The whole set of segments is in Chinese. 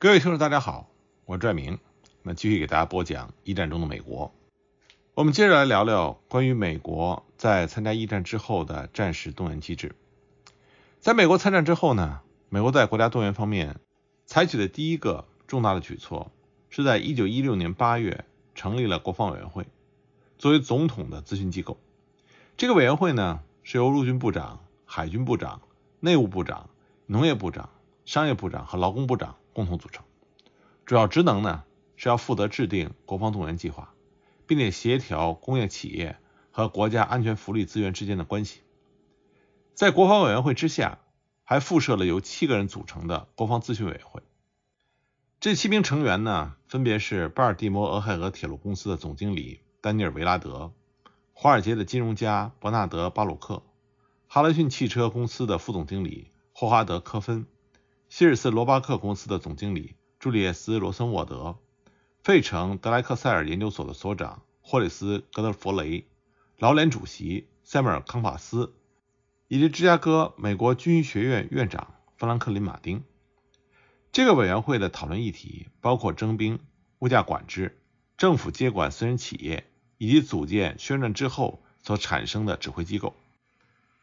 各位听众，大家好，我是拽明。那继续给大家播讲一战中的美国。我们接着来聊聊关于美国在参加一战之后的战时动员机制。在美国参战之后呢，美国在国家动员方面采取的第一个重大的举措，是在一九一六年八月成立了国防委员会，作为总统的咨询机构。这个委员会呢，是由陆军部长、海军部长、内务部长、农业部长、商业部长和劳工部长。共同组成，主要职能呢是要负责制定国防动员计划，并且协调工业企业和国家安全福利资源之间的关系。在国防委员会之下，还附设了由七个人组成的国防咨询委员会。这七名成员呢，分别是巴尔的摩俄亥俄铁路公司的总经理丹尼尔·维拉德、华尔街的金融家伯纳德·巴鲁克、哈雷逊汽车公司的副总经理霍华德·科芬。希尔斯罗巴克公司的总经理朱利叶斯·罗森沃德、费城德莱克塞尔研究所的所长霍里斯·格德弗雷、劳联主席塞缪尔·康法斯，以及芝加哥美国军医学院院长弗兰克林·马丁。这个委员会的讨论议题包括征兵、物价管制、政府接管私人企业，以及组建宣战之后所产生的指挥机构。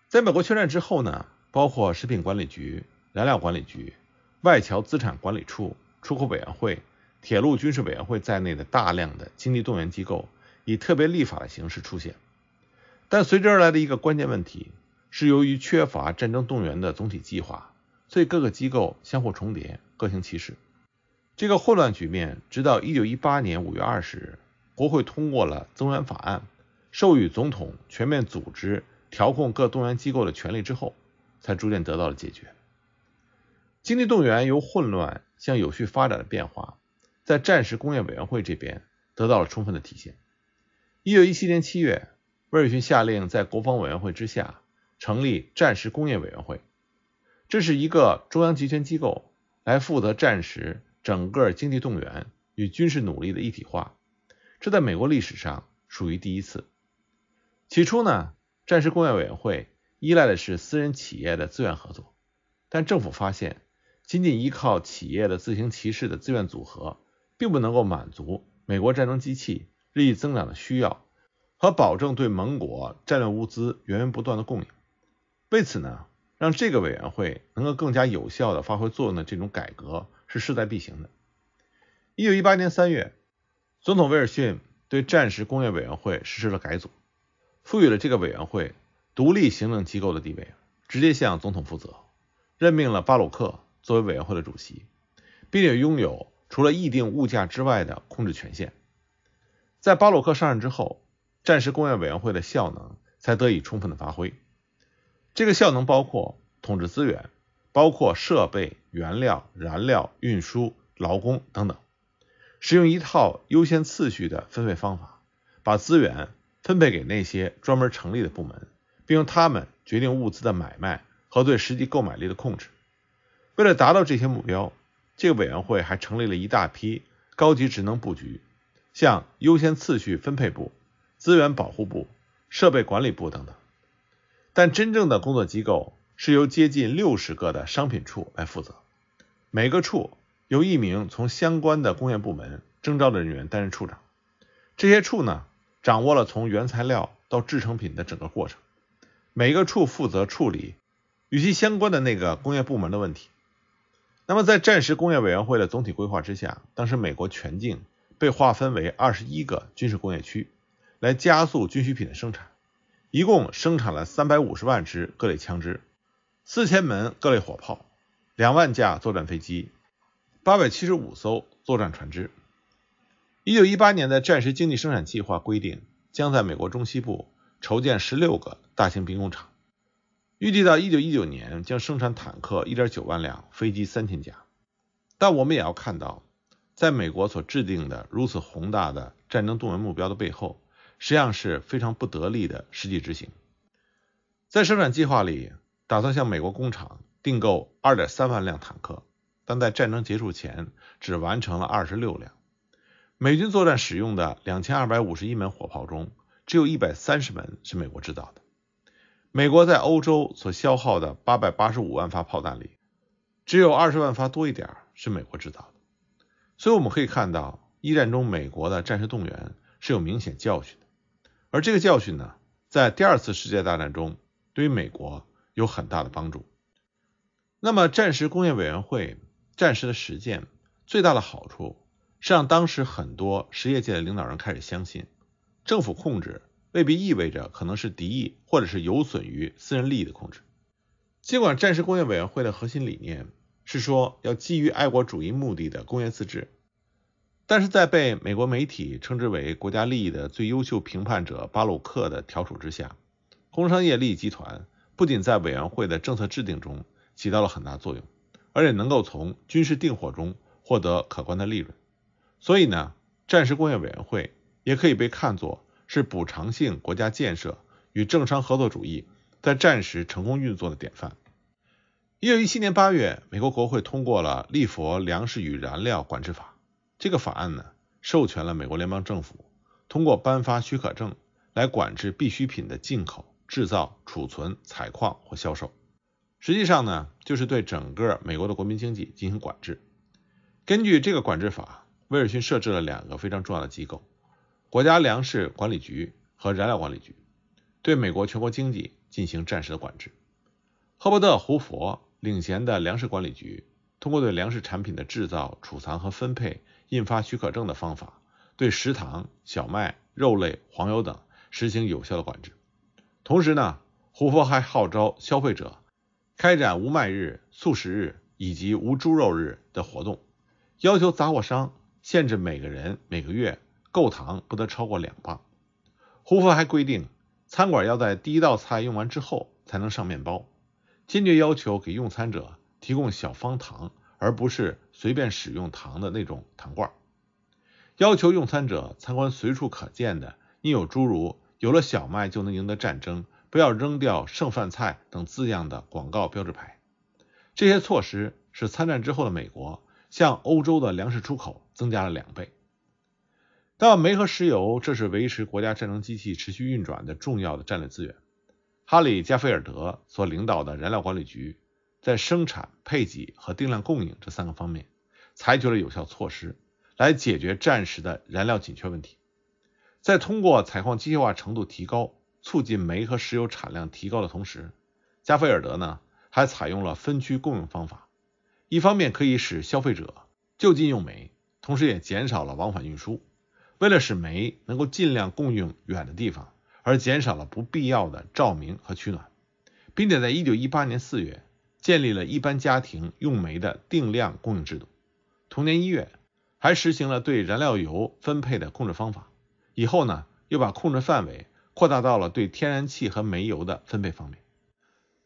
在美国宣战之后呢，包括食品管理局。燃料管理局、外侨资产管理处、出口委员会、铁路军事委员会在内的大量的经济动员机构以特别立法的形式出现，但随之而来的一个关键问题是，由于缺乏战争动员的总体计划，所以各个机构相互重叠，各行其事。这个混乱局面直到一九一八年五月二十日，国会通过了增援法案，授予总统全面组织调控各动员机构的权利之后，才逐渐得到了解决。经济动员由混乱向有序发展的变化，在战时工业委员会这边得到了充分的体现。一九一七年七月，威尔逊下令在国防委员会之下成立战时工业委员会，这是一个中央集权机构，来负责战时整个经济动员与军事努力的一体化。这在美国历史上属于第一次。起初呢，战时工业委员会依赖的是私人企业的资源合作，但政府发现。仅仅依靠企业的自行其是的自愿组合，并不能够满足美国战争机器日益增长的需要和保证对盟国战略物资源源不断的供应。为此呢，让这个委员会能够更加有效地发挥作用的这种改革是势在必行的。一九一八年三月，总统威尔逊对战时工业委员会实施了改组，赋予了这个委员会独立行政机构的地位，直接向总统负责，任命了巴鲁克。作为委员会的主席，并且拥有除了议定物价之外的控制权限。在巴鲁克上任之后，战时工业委员会的效能才得以充分的发挥。这个效能包括统治资源，包括设备、原料、燃料、运输、劳工等等，使用一套优先次序的分配方法，把资源分配给那些专门成立的部门，并用他们决定物资的买卖和对实际购买力的控制。为了达到这些目标，这个委员会还成立了一大批高级职能布局，像优先次序分配部、资源保护部、设备管理部等等。但真正的工作机构是由接近六十个的商品处来负责。每个处由一名从相关的工业部门征召的人员担任处长。这些处呢，掌握了从原材料到制成品的整个过程。每个处负责处理与其相关的那个工业部门的问题。那么，在战时工业委员会的总体规划之下，当时美国全境被划分为二十一个军事工业区，来加速军需品的生产。一共生产了三百五十万支各类枪支，四千门各类火炮，两万架作战飞机，八百七十五艘作战船只。一九一八年的战时经济生产计划规定，将在美国中西部筹建十六个大型兵工厂。预计到1919年将生产坦克1.9万辆、飞机3000架。但我们也要看到，在美国所制定的如此宏大的战争动员目标的背后，实际上是非常不得力的实际执行。在生产计划里，打算向美国工厂订购2.3万辆坦克，但在战争结束前只完成了26辆。美军作战使用的2251门火炮中，只有一百三十门是美国制造的。美国在欧洲所消耗的八百八十五万发炮弹里，只有二十万发多一点是美国制造的。所以我们可以看到，一战中美国的战时动员是有明显教训的。而这个教训呢，在第二次世界大战中对于美国有很大的帮助。那么战时工业委员会战时的实践最大的好处是让当时很多实业界的领导人开始相信政府控制。未必意味着可能是敌意，或者是有损于私人利益的控制。尽管战时工业委员会的核心理念是说要基于爱国主义目的的工业自治，但是在被美国媒体称之为国家利益的最优秀评判者巴鲁克的调处之下，工商业利益集团不仅在委员会的政策制定中起到了很大作用，而且能够从军事订货中获得可观的利润。所以呢，战时工业委员会也可以被看作。是补偿性国家建设与政商合作主义在战时成功运作的典范。一九一七年八月，美国国会通过了《利佛粮食与燃料管制法》。这个法案呢，授权了美国联邦政府通过颁发许可证来管制必需品的进口、制造、储存、采矿或销售。实际上呢，就是对整个美国的国民经济进行管制。根据这个管制法，威尔逊设置了两个非常重要的机构。国家粮食管理局和燃料管理局对美国全国经济进行战时的管制。赫伯特·胡佛领衔的粮食管理局，通过对粮食产品的制造、储藏和分配印发许可证的方法，对食糖、小麦、肉类、黄油等实行有效的管制。同时呢，胡佛还号召消费者开展无麦日、素食日以及无猪肉日的活动，要求杂货商限制每个人每个月。购糖不得超过两磅。胡佛还规定，餐馆要在第一道菜用完之后才能上面包，坚决要求给用餐者提供小方糖，而不是随便使用糖的那种糖罐。要求用餐者参观随处可见的印有诸如“有了小麦就能赢得战争”“不要扔掉剩饭菜”等字样的广告标志牌。这些措施使参战之后的美国向欧洲的粮食出口增加了两倍。但煤和石油，这是维持国家战争机器持续运转的重要的战略资源。哈里·加菲尔德所领导的燃料管理局，在生产、配给和定量供应这三个方面，采取了有效措施来解决战时的燃料紧缺问题。在通过采矿机械化程度提高，促进煤和石油产量提高的同时，加菲尔德呢还采用了分区供应方法，一方面可以使消费者就近用煤，同时也减少了往返运输。为了使煤能够尽量供应远的地方，而减少了不必要的照明和取暖，并且在一九一八年四月建立了一般家庭用煤的定量供应制度。同年一月，还实行了对燃料油分配的控制方法。以后呢，又把控制范围扩大到了对天然气和煤油的分配方面。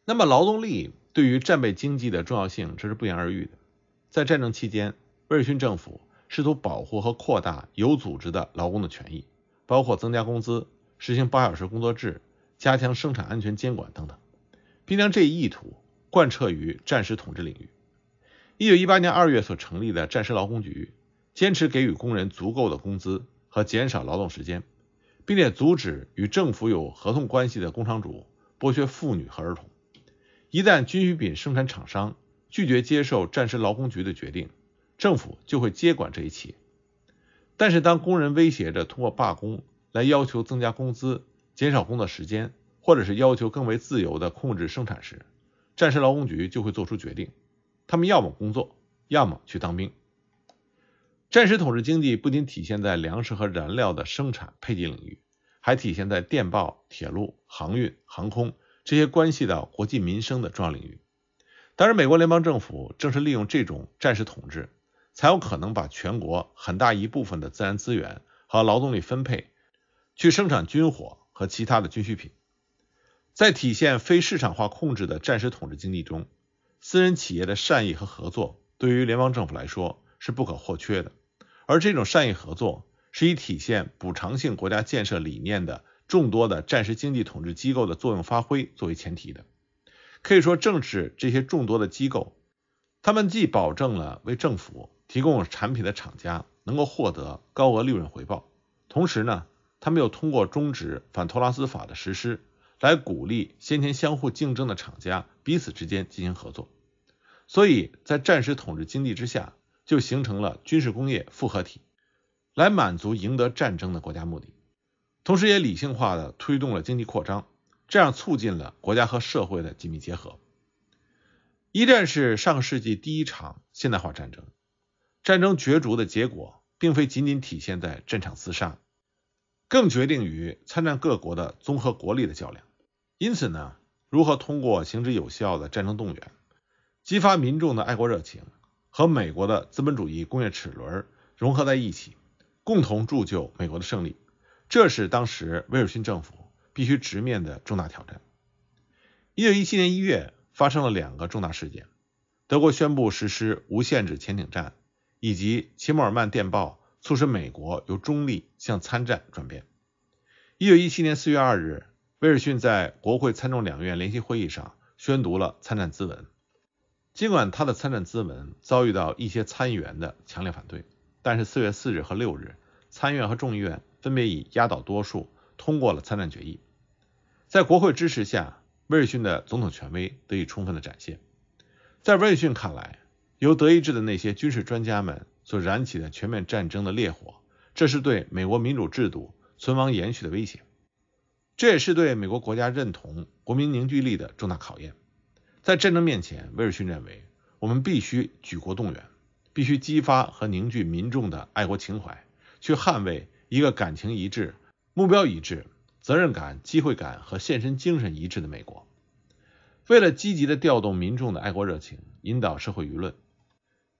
那么，劳动力对于战备经济的重要性，这是不言而喻的。在战争期间，威尔逊政府。试图保护和扩大有组织的劳工的权益，包括增加工资、实行八小时工作制、加强生产安全监管等等，并将这一意图贯彻于战时统治领域。一九一八年二月所成立的战时劳工局，坚持给予工人足够的工资和减少劳动时间，并且阻止与政府有合同关系的工厂主剥削妇女和儿童。一旦军需品生产厂商拒绝接受战时劳工局的决定，政府就会接管这一企业。但是，当工人威胁着通过罢工来要求增加工资、减少工作时间，或者是要求更为自由的控制生产时，战时劳工局就会做出决定：他们要么工作，要么去当兵。战时统治经济不仅体现在粮食和燃料的生产配给领域，还体现在电报、铁路、航运、航空这些关系到国计民生的重要领域。当然，美国联邦政府正是利用这种战时统治。才有可能把全国很大一部分的自然资源和劳动力分配去生产军火和其他的军需品。在体现非市场化控制的战时统治经济中，私人企业的善意和合作对于联邦政府来说是不可或缺的。而这种善意合作是以体现补偿性国家建设理念的众多的战时经济统治机构的作用发挥作为前提的。可以说，正是这些众多的机构，他们既保证了为政府。提供产品的厂家能够获得高额利润回报，同时呢，他们又通过终止反托拉斯法的实施，来鼓励先前相互竞争的厂家彼此之间进行合作。所以，在战时统治经济之下，就形成了军事工业复合体，来满足赢得战争的国家目的，同时也理性化的推动了经济扩张，这样促进了国家和社会的紧密结合。一战是上个世纪第一场现代化战争。战争角逐的结果，并非仅仅体现在战场厮杀，更决定于参战各国的综合国力的较量。因此呢，如何通过行之有效的战争动员，激发民众的爱国热情，和美国的资本主义工业齿轮融合在一起，共同铸就美国的胜利，这是当时威尔逊政府必须直面的重大挑战。一九一七年一月发生了两个重大事件：德国宣布实施无限制潜艇战。以及齐默尔曼电报促使美国由中立向参战转变。一九一七年四月二日，威尔逊在国会参众两院联席会议上宣读了参战咨文。尽管他的参战咨文遭遇到一些参议员的强烈反对，但是四月四日和六日，参议院和众议院分别以压倒多数通过了参战决议。在国会支持下，威尔逊的总统权威得以充分的展现。在威尔逊看来，由德意志的那些军事专家们所燃起的全面战争的烈火，这是对美国民主制度存亡延续的威胁，这也是对美国国家认同、国民凝聚力的重大考验。在战争面前，威尔逊认为我们必须举国动员，必须激发和凝聚民众的爱国情怀，去捍卫一个感情一致、目标一致、责任感、机会感和献身精神一致的美国。为了积极的调动民众的爱国热情，引导社会舆论。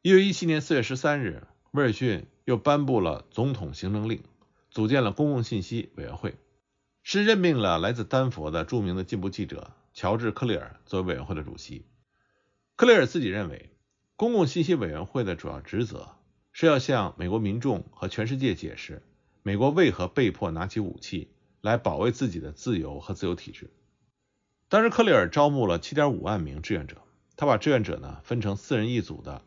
一九一七年四月十三日，威尔逊又颁布了总统行政令，组建了公共信息委员会，是任命了来自丹佛的著名的进步记者乔治·克里尔作为委员会的主席。克里尔自己认为，公共信息委员会的主要职责是要向美国民众和全世界解释美国为何被迫拿起武器来保卫自己的自由和自由体制。当时，克里尔招募了七点五万名志愿者，他把志愿者呢分成四人一组的。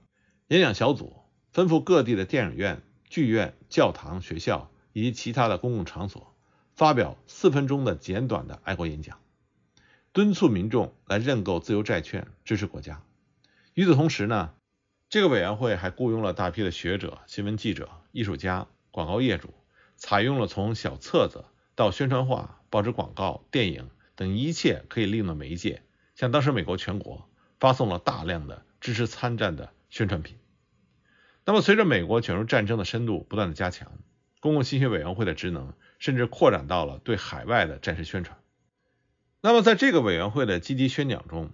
演讲小组吩咐各地的电影院、剧院、教堂、学校以及其他的公共场所发表四分钟的简短的爱国演讲，敦促民众来认购自由债券，支持国家。与此同时呢，这个委员会还雇佣了大批的学者、新闻记者、艺术家、广告业主，采用了从小册子到宣传画、报纸广告、电影等一切可以利用的媒介，向当时美国全国发送了大量的支持参战的。宣传品。那么，随着美国卷入战争的深度不断的加强，公共信息委员会的职能甚至扩展到了对海外的战事宣传。那么，在这个委员会的积极宣讲中，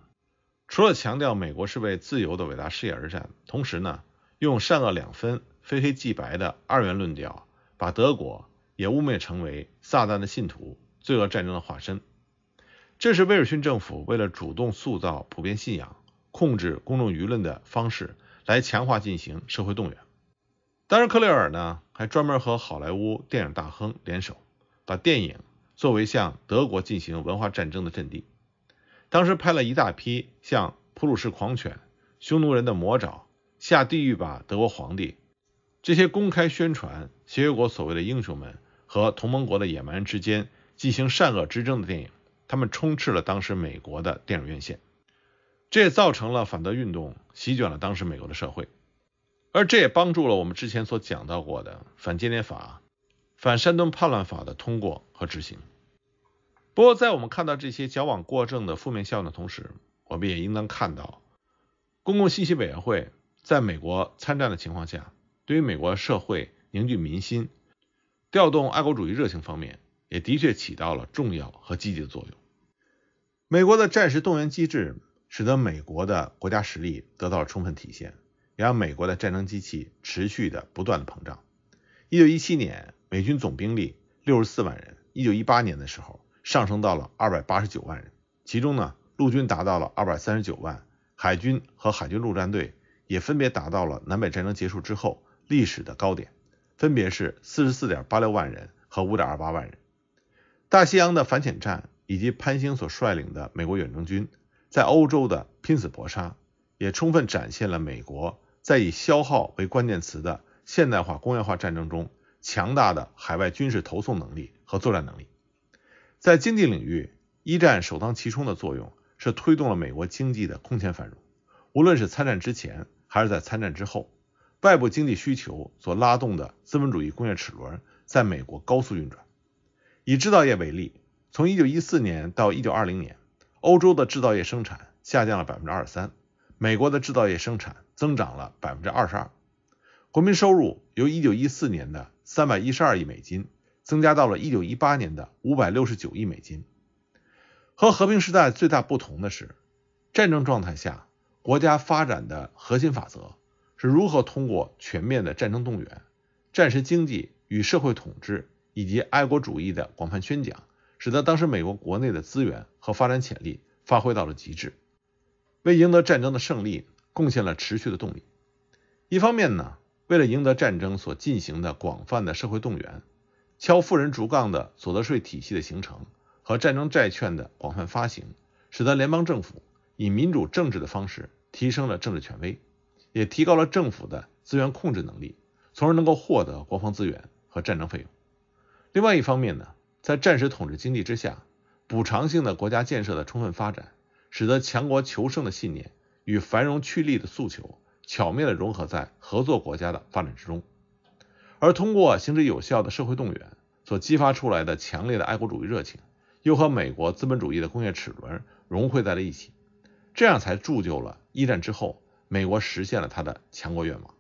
除了强调美国是为自由的伟大事业而战，同时呢，用善恶两分、非黑即白的二元论调，把德国也污蔑成为撒旦的信徒、罪恶战争的化身。这是威尔逊政府为了主动塑造普遍信仰、控制公众舆论的方式。来强化进行社会动员。当时克雷尔呢还专门和好莱坞电影大亨联手，把电影作为向德国进行文化战争的阵地。当时拍了一大批像《普鲁士狂犬》《匈奴人的魔爪》《下地狱吧，德国皇帝》这些公开宣传协约国所谓的英雄们和同盟国的野蛮人之间进行善恶之争的电影，他们充斥了当时美国的电影院线。这也造成了反德运动席卷了当时美国的社会，而这也帮助了我们之前所讲到过的反间谍法、反煽动叛乱法的通过和执行。不过，在我们看到这些矫枉过正的负面效应的同时，我们也应当看到，公共信息委员会在美国参战的情况下，对于美国社会凝聚民心、调动爱国主义热情方面，也的确起到了重要和积极的作用。美国的战时动员机制。使得美国的国家实力得到了充分体现，也让美国的战争机器持续的不断的膨胀。一九一七年，美军总兵力六十四万人；一九一八年的时候，上升到了二百八十九万人。其中呢，陆军达到了二百三十九万，海军和海军陆战队也分别达到了南北战争结束之后历史的高点，分别是四十四点八六万人和五点二八万人。大西洋的反潜战以及潘兴所率领的美国远征军。在欧洲的拼死搏杀，也充分展现了美国在以消耗为关键词的现代化工业化战争中强大的海外军事投送能力和作战能力。在经济领域，一战首当其冲的作用是推动了美国经济的空前繁荣。无论是参战之前，还是在参战之后，外部经济需求所拉动的资本主义工业齿轮在美国高速运转。以制造业为例，从1914年到1920年。欧洲的制造业生产下降了百分之二十三，美国的制造业生产增长了百分之二十二，国民收入由一九一四年的三百一十二亿美金增加到了一九一八年的五百六十九亿美金。和和平时代最大不同的是，战争状态下国家发展的核心法则是如何通过全面的战争动员、战时经济与社会统治以及爱国主义的广泛宣讲。使得当时美国国内的资源和发展潜力发挥到了极致，为赢得战争的胜利贡献了持续的动力。一方面呢，为了赢得战争所进行的广泛的社会动员、敲富人竹杠的所得税体系的形成和战争债券的广泛发行，使得联邦政府以民主政治的方式提升了政治权威，也提高了政府的资源控制能力，从而能够获得国防资源和战争费用。另外一方面呢？在战时统治经济之下，补偿性的国家建设的充分发展，使得强国求胜的信念与繁荣趋利的诉求巧妙地融合在合作国家的发展之中。而通过行之有效的社会动员所激发出来的强烈的爱国主义热情，又和美国资本主义的工业齿轮融汇在了一起，这样才铸就了一战之后美国实现了他的强国愿望。